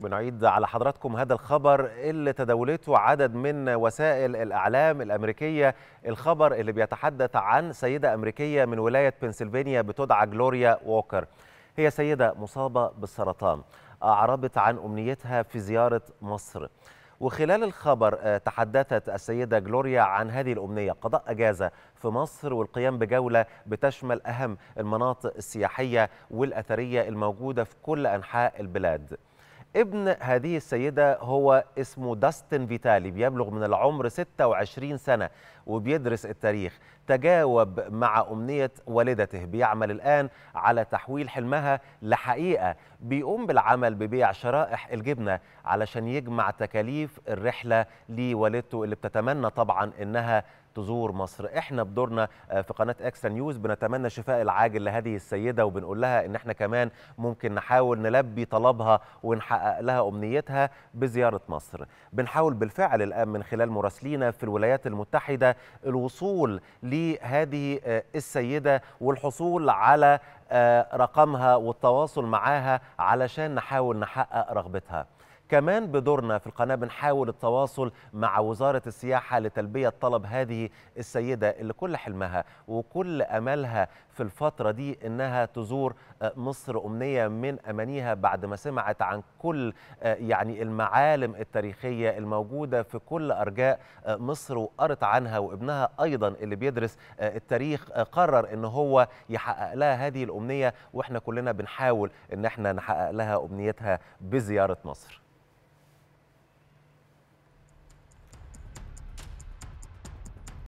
بنعيد على حضراتكم هذا الخبر اللي تداولته عدد من وسائل الإعلام الأمريكية الخبر اللي بيتحدث عن سيدة أمريكية من ولاية بنسلفانيا بتدعى جلوريا ووكر هي سيدة مصابة بالسرطان أعربت عن أمنيتها في زيارة مصر وخلال الخبر آه، تحدثت السيدة جلوريا عن هذه الأمنية قضاء أجازة في مصر والقيام بجولة بتشمل أهم المناطق السياحية والأثرية الموجودة في كل أنحاء البلاد ابن هذه السيدة هو اسمه داستن فيتالي بيبلغ من العمر 26 سنة وبيدرس التاريخ تجاوب مع أمنية والدته بيعمل الآن على تحويل حلمها لحقيقة بيقوم بالعمل ببيع شرائح الجبنة علشان يجمع تكاليف الرحلة لوالدته اللي بتتمنى طبعا إنها تزور مصر احنا بدورنا آه، في قناه اكسترا نيوز بنتمنى الشفاء العاجل لهذه السيده وبنقول لها ان احنا كمان ممكن نحاول نلبي طلبها ونحقق لها امنيتها بزياره مصر بنحاول بالفعل الان من خلال مراسلينا في الولايات المتحده الوصول لهذه آه، السيده والحصول على آه، رقمها والتواصل معاها علشان نحاول نحقق رغبتها كمان بدورنا في القناة بنحاول التواصل مع وزارة السياحة لتلبية طلب هذه السيدة اللي كل حلمها وكل أملها في الفترة دي إنها تزور آه، مصر أمنية من أمانيها بعد ما سمعت عن كل آه، يعني المعالم التاريخية الموجودة في كل أرجاء آه، مصر وقرت عنها وابنها أيضا اللي بيدرس التاريخ قرر إن هو يحقق لها هذه الأمنية وإحنا كلنا بنحاول إن إحنا نحقق لها أمنيتها بزيارة مصر